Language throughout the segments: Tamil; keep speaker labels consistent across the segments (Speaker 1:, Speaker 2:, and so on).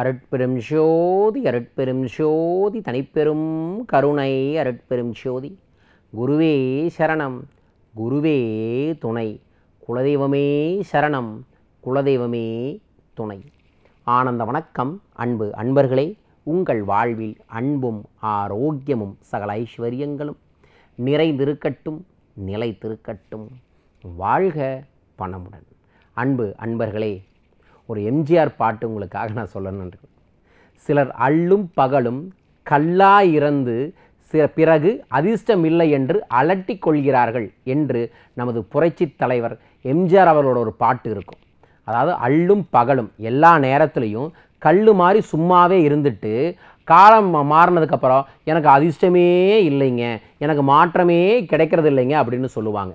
Speaker 1: அருட்பெரும் ஜோதி அருட்பெரும் ஜோதி தனிப்பெரும் கருணை அருட்பெரும் ஜோதி குருவே சரணம் குருவே துணை குலதெய்வமே சரணம் குலதெய்வமே துணை ஆனந்த வணக்கம் அன்பு அன்பர்களே உங்கள் வாழ்வில் அன்பும் ஆரோக்கியமும் சகல ஐஸ்வர்யங்களும் நிறைந்திருக்கட்டும் நிலைத்திருக்கட்டும் வாழ்க பணமுடன் அன்பு அன்பர்களே ஒரு எம்ஜிஆர் பாட்டு உங்களுக்காக நான் சொல்லணும்னு சிலர் அள்ளும் பகலும் கல்லா இறந்து சில பிறகு அதிர்ஷ்டம் இல்லை என்று அலட்டி கொள்கிறார்கள் என்று நமது புரட்சி தலைவர் எம்ஜிஆர் அவர்களோட ஒரு பாட்டு இருக்கும் அதாவது அள்ளும் பகலும் எல்லா நேரத்துலையும் கல் மாதிரி சும்மாவே இருந்துட்டு காலம் மாறினதுக்கப்புறம் எனக்கு அதிர்ஷ்டமே இல்லைங்க எனக்கு மாற்றமே கிடைக்கிறது இல்லைங்க அப்படின்னு சொல்லுவாங்க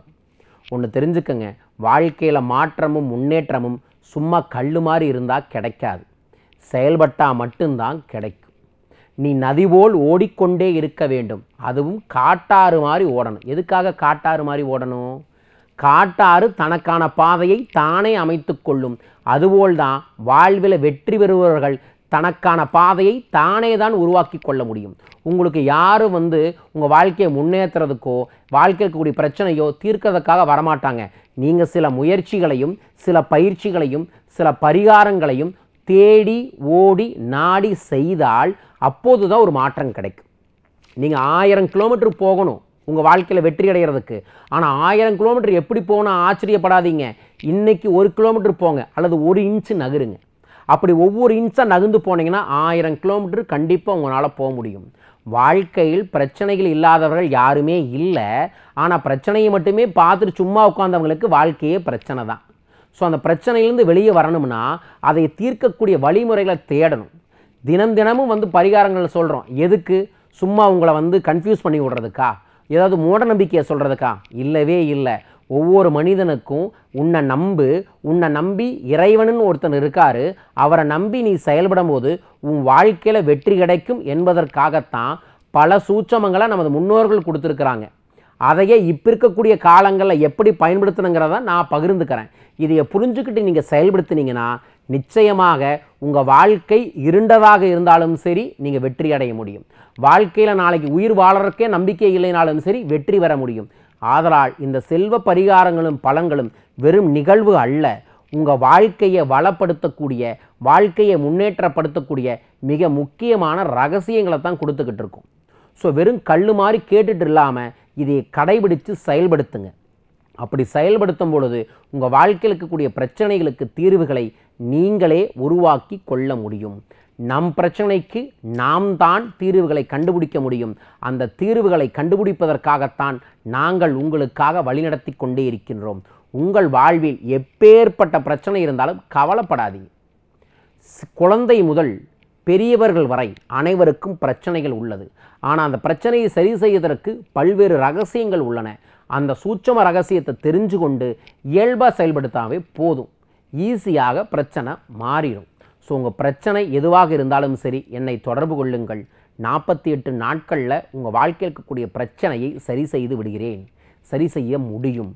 Speaker 1: ஒன்று தெரிஞ்சுக்கங்க வாழ்க்கையில் மாற்றமும் முன்னேற்றமும் சும்மா கல் மாதிரி இருந்தால் கிடைக்காது செயல்பட்டால் மட்டும்தான் கிடைக்கும் நீ நதி போல் ஓடிக்கொண்டே இருக்க வேண்டும் அதுவும் காட்டாறு மாதிரி ஓடணும் எதுக்காக காட்டாறு மாதிரி ஓடணும் காட்டாறு தனக்கான பாதையை தானே அமைத்து கொள்ளும் அதுபோல்தான் வாழ்வில் வெற்றி பெறுபவர்கள் தனக்கான பாதையை தானே தான் உருவாக்கி கொள்ள முடியும் உங்களுக்கு யார் வந்து உங்கள் வாழ்க்கையை முன்னேற்றுறதுக்கோ வாழ்க்கை இருக்கக்கூடிய பிரச்சனையோ தீர்க்கிறதுக்காக வரமாட்டாங்க நீங்கள் சில முயற்சிகளையும் சில பயிற்சிகளையும் சில பரிகாரங்களையும் தேடி ஓடி நாடி செய்தால் அப்போது தான் ஒரு மாற்றம் கிடைக்கும் நீங்கள் ஆயிரம் கிலோமீட்டர் போகணும் உங்கள் வாழ்க்கையில் வெற்றி அடைகிறதுக்கு ஆனால் ஆயிரம் கிலோமீட்டர் எப்படி போனால் ஆச்சரியப்படாதீங்க இன்றைக்கி ஒரு கிலோமீட்டர் போங்க அல்லது ஒரு இன்ச்சு நகருங்க அப்படி ஒவ்வொரு இன்ச்சாக நகர்ந்து போனீங்கன்னா ஆயிரம் கிலோமீட்டர் கண்டிப்பாக உங்களால் போக முடியும் வாழ்க்கையில் பிரச்சனைகள் இல்லாதவர்கள் யாருமே இல்லை ஆனால் பிரச்சனையை மட்டுமே பார்த்துட்டு சும்மா உட்காந்தவங்களுக்கு வாழ்க்கையே பிரச்சனை தான் ஸோ அந்த பிரச்சனையிலேருந்து வெளியே வரணும்னா அதை தீர்க்கக்கூடிய வழிமுறைகளை தேடணும் தினம் தினமும் வந்து பரிகாரங்கள் சொல்கிறோம் எதுக்கு சும்மா உங்களை வந்து கன்ஃபியூஸ் பண்ணி விடுறதுக்கா ஏதாவது மூட நம்பிக்கையை சொல்கிறதுக்கா இல்லவே இல்லை ஒவ்வொரு மனிதனுக்கும் உன்னை நம்பு உன்னை நம்பி இறைவனுன்னு ஒருத்தன் இருக்கார் அவரை நம்பி நீ செயல்படும் போது உன் வாழ்க்கையில் வெற்றி கிடைக்கும் என்பதற்காகத்தான் பல சூட்சமங்களை நமது முன்னோர்கள் கொடுத்துருக்குறாங்க அதையே இப்போ இருக்கக்கூடிய காலங்களில் எப்படி பயன்படுத்தணுங்கிறத நான் பகிர்ந்துக்கிறேன் இதை புரிஞ்சுக்கிட்டு நீங்கள் செயல்படுத்தினீங்கன்னா நிச்சயமாக உங்கள் வாழ்க்கை இருண்டதாக இருந்தாலும் சரி நீங்கள் வெற்றி அடைய முடியும் வாழ்க்கையில் நாளைக்கு உயிர் வாழறக்கே நம்பிக்கை இல்லைனாலும் சரி வெற்றி வர முடியும் ஆதலால் இந்த செல்வ பரிகாரங்களும் பலங்களும் வெறும் நிகழ்வு அல்ல உங்கள் வாழ்க்கையை வளப்படுத்தக்கூடிய வாழ்க்கையை முன்னேற்றப்படுத்தக்கூடிய மிக முக்கியமான ரகசியங்களை தான் கொடுத்துக்கிட்டு இருக்கும் ஸோ வெறும் கல் மாதிரி கேட்டுட்டு இல்லாமல் இதை கடைபிடித்து செயல்படுத்துங்க அப்படி செயல்படுத்தும் பொழுது உங்கள் வாழ்க்கையில் இருக்கக்கூடிய பிரச்சனைகளுக்கு தீர்வுகளை நீங்களே உருவாக்கி கொள்ள முடியும் நம் பிரச்சனைக்கு நாம் தான் தீர்வுகளை கண்டுபிடிக்க முடியும் அந்த தீர்வுகளை கண்டுபிடிப்பதற்காகத்தான் நாங்கள் உங்களுக்காக வழிநடத்தி கொண்டே இருக்கின்றோம் உங்கள் வாழ்வில் எப்பேற்பட்ட பிரச்சனை இருந்தாலும் கவலைப்படாதீங்க குழந்தை முதல் பெரியவர்கள் வரை அனைவருக்கும் பிரச்சனைகள் உள்ளது ஆனால் அந்த பிரச்சனையை சரி செய்வதற்கு பல்வேறு ரகசியங்கள் உள்ளன அந்த சூட்சம ரகசியத்தை தெரிஞ்சு கொண்டு இயல்பாக செயல்படுத்தாவே போதும் ஈஸியாக பிரச்சனை மாறிடும் ஸோ உங்கள் பிரச்சனை எதுவாக இருந்தாலும் சரி என்னை தொடர்பு கொள்ளுங்கள் நாற்பத்தி எட்டு நாட்களில் உங்கள் வாழ்க்கையில் இருக்கக்கூடிய பிரச்சனையை சரி செய்து விடுகிறேன் சரி செய்ய முடியும்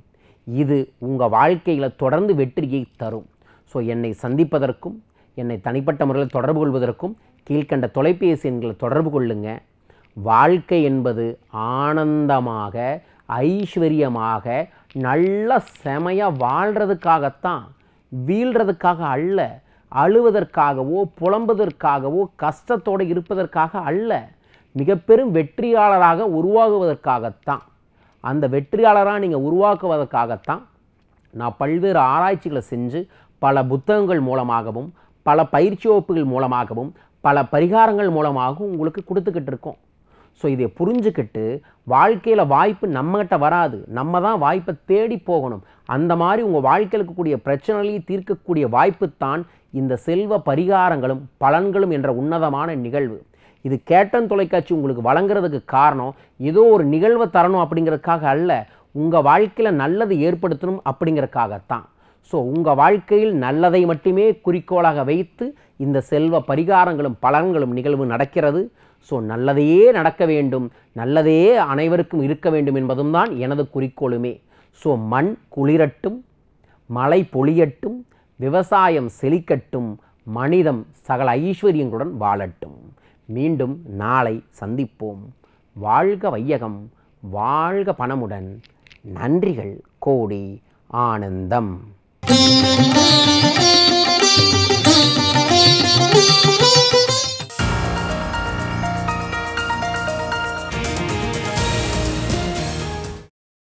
Speaker 1: இது உங்கள் வாழ்க்கையில் தொடர்ந்து வெற்றியை தரும் ஸோ என்னை சந்திப்பதற்கும் என்னை தனிப்பட்ட முறையில் தொடர்பு கொள்வதற்கும் கீழ்கண்ட தொலைபேசி எண்களை தொடர்பு கொள்ளுங்க வாழ்க்கை என்பது ஆனந்தமாக ஐஸ்வர்யமாக நல்ல செமையாக வாழ்கிறதுக்காகத்தான் வீழ்கிறதுக்காக அல்ல அழுவதற்காகவோ புலம்புவதற்காகவோ கஷ்டத்தோடு இருப்பதற்காக அல்ல மிக பெரும் வெற்றியாளராக உருவாகுவதற்காகத்தான் அந்த வெற்றியாளராக நீங்கள் உருவாக்குவதற்காகத்தான் நான் பல்வேறு ஆராய்ச்சிகளை செஞ்சு பல புத்தகங்கள் மூலமாகவும் பல பயிற்சி வகுப்புகள் மூலமாகவும் பல பரிகாரங்கள் மூலமாகவும் உங்களுக்கு கொடுத்துக்கிட்டு இருக்கோம் ஸோ இதை புரிஞ்சுக்கிட்டு வாழ்க்கையில் வாய்ப்பு நம்மகிட்ட வராது நம்ம தான் வாய்ப்பை தேடி போகணும் அந்த மாதிரி உங்கள் வாழ்க்கையில் இருக்கக்கூடிய பிரச்சனைகளையும் தீர்க்கக்கூடிய வாய்ப்பு தான் இந்த செல்வ பரிகாரங்களும் பலன்களும் என்ற உன்னதமான நிகழ்வு இது கேட்டன் தொலைக்காட்சி உங்களுக்கு வழங்குறதுக்கு காரணம் ஏதோ ஒரு நிகழ்வை தரணும் அப்படிங்கிறதுக்காக அல்ல உங்கள் வாழ்க்கையில் நல்லது ஏற்படுத்தணும் அப்படிங்கிறதுக்காகத்தான் ஸோ உங்கள் வாழ்க்கையில் நல்லதை மட்டுமே குறிக்கோளாக வைத்து இந்த செல்வ பரிகாரங்களும் பலன்களும் நிகழ்வு நடக்கிறது ஸோ நல்லதையே நடக்க வேண்டும் நல்லதையே அனைவருக்கும் இருக்க வேண்டும் என்பதும் தான் எனது குறிக்கோளுமே ஸோ மண் குளிரட்டும் மழை பொழியட்டும் விவசாயம் செழிக்கட்டும் மனிதம் சகல ஐஸ்வர்யங்களுடன் வாழட்டும் மீண்டும் நாளை சந்திப்போம் வாழ்க வையகம் வாழ்க பணமுடன் நன்றிகள் கோடி ஆனந்தம்